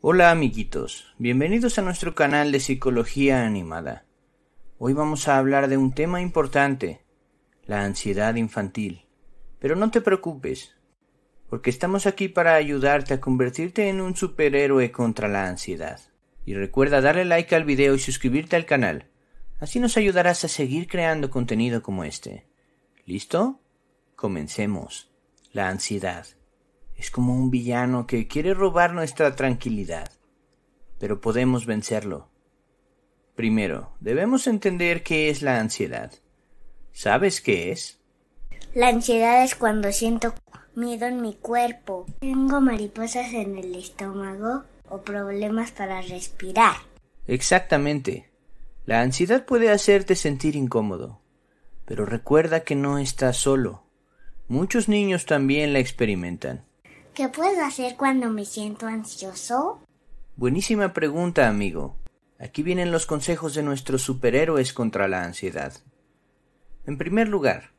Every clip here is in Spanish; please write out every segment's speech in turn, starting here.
Hola amiguitos, bienvenidos a nuestro canal de Psicología Animada. Hoy vamos a hablar de un tema importante, la ansiedad infantil. Pero no te preocupes, porque estamos aquí para ayudarte a convertirte en un superhéroe contra la ansiedad. Y recuerda darle like al video y suscribirte al canal. Así nos ayudarás a seguir creando contenido como este. ¿Listo? Comencemos. La ansiedad. Es como un villano que quiere robar nuestra tranquilidad. Pero podemos vencerlo. Primero, debemos entender qué es la ansiedad. ¿Sabes qué es? La ansiedad es cuando siento miedo en mi cuerpo, tengo mariposas en el estómago o problemas para respirar. Exactamente. La ansiedad puede hacerte sentir incómodo, pero recuerda que no estás solo. Muchos niños también la experimentan. ¿Qué puedo hacer cuando me siento ansioso? Buenísima pregunta, amigo. Aquí vienen los consejos de nuestros superhéroes contra la ansiedad. En primer lugar,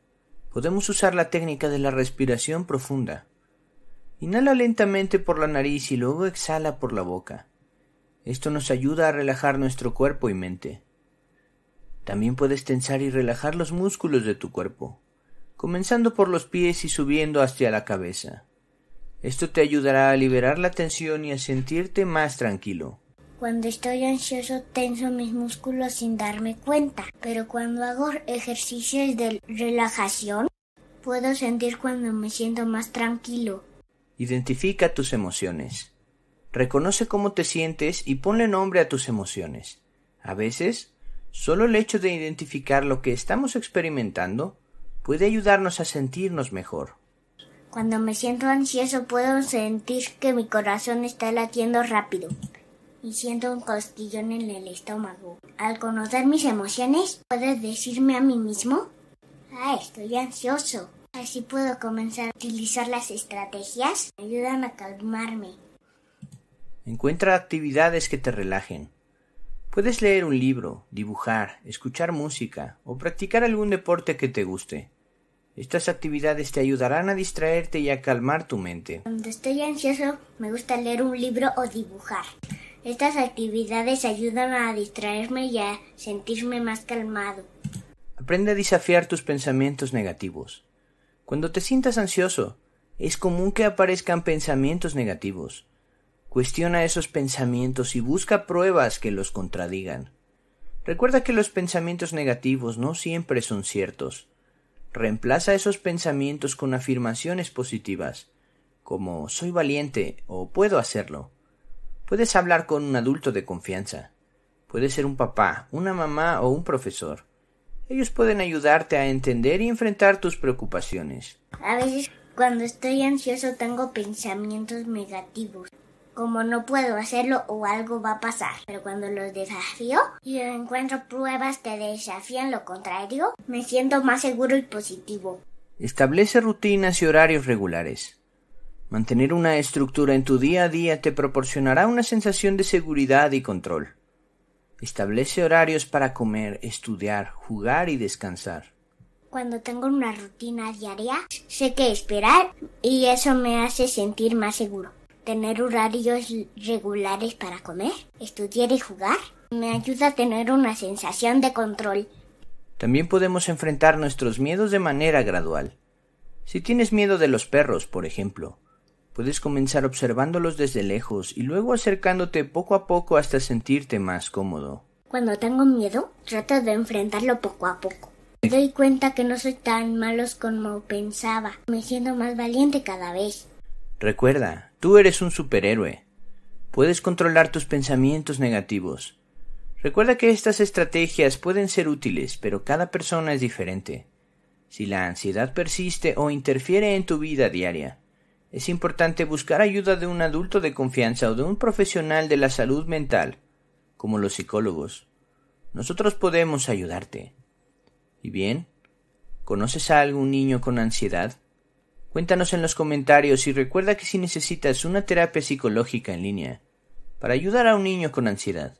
podemos usar la técnica de la respiración profunda. Inhala lentamente por la nariz y luego exhala por la boca. Esto nos ayuda a relajar nuestro cuerpo y mente. También puedes tensar y relajar los músculos de tu cuerpo, comenzando por los pies y subiendo hacia la cabeza. Esto te ayudará a liberar la tensión y a sentirte más tranquilo. Cuando estoy ansioso tenso mis músculos sin darme cuenta, pero cuando hago ejercicios de relajación puedo sentir cuando me siento más tranquilo. Identifica tus emociones. Reconoce cómo te sientes y ponle nombre a tus emociones. A veces, solo el hecho de identificar lo que estamos experimentando puede ayudarnos a sentirnos mejor. Cuando me siento ansioso puedo sentir que mi corazón está latiendo rápido y siento un costillón en el estómago. Al conocer mis emociones, puedes decirme a mí mismo, ah, estoy ansioso. Así puedo comenzar a utilizar las estrategias que ayudan a calmarme. Encuentra actividades que te relajen. Puedes leer un libro, dibujar, escuchar música o practicar algún deporte que te guste. Estas actividades te ayudarán a distraerte y a calmar tu mente. Cuando estoy ansioso, me gusta leer un libro o dibujar. Estas actividades ayudan a distraerme y a sentirme más calmado. Aprende a desafiar tus pensamientos negativos. Cuando te sientas ansioso, es común que aparezcan pensamientos negativos. Cuestiona esos pensamientos y busca pruebas que los contradigan. Recuerda que los pensamientos negativos no siempre son ciertos. Reemplaza esos pensamientos con afirmaciones positivas, como soy valiente o puedo hacerlo. Puedes hablar con un adulto de confianza. Puede ser un papá, una mamá o un profesor. Ellos pueden ayudarte a entender y enfrentar tus preocupaciones. A veces cuando estoy ansioso tengo pensamientos negativos como no puedo hacerlo o algo va a pasar. Pero cuando los desafío y encuentro pruebas que desafían lo contrario, me siento más seguro y positivo. Establece rutinas y horarios regulares. Mantener una estructura en tu día a día te proporcionará una sensación de seguridad y control. Establece horarios para comer, estudiar, jugar y descansar. Cuando tengo una rutina diaria, sé qué esperar y eso me hace sentir más seguro tener horarios regulares para comer, estudiar y jugar. Me ayuda a tener una sensación de control. También podemos enfrentar nuestros miedos de manera gradual. Si tienes miedo de los perros, por ejemplo, puedes comenzar observándolos desde lejos y luego acercándote poco a poco hasta sentirte más cómodo. Cuando tengo miedo, trato de enfrentarlo poco a poco. Me doy cuenta que no soy tan malos como pensaba. Me siento más valiente cada vez. Recuerda, Tú eres un superhéroe. Puedes controlar tus pensamientos negativos. Recuerda que estas estrategias pueden ser útiles, pero cada persona es diferente. Si la ansiedad persiste o interfiere en tu vida diaria, es importante buscar ayuda de un adulto de confianza o de un profesional de la salud mental, como los psicólogos. Nosotros podemos ayudarte. ¿Y bien? ¿Conoces a algún niño con ansiedad? Cuéntanos en los comentarios y recuerda que si necesitas una terapia psicológica en línea para ayudar a un niño con ansiedad,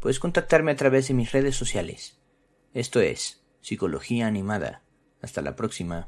puedes contactarme a través de mis redes sociales. Esto es Psicología Animada. Hasta la próxima.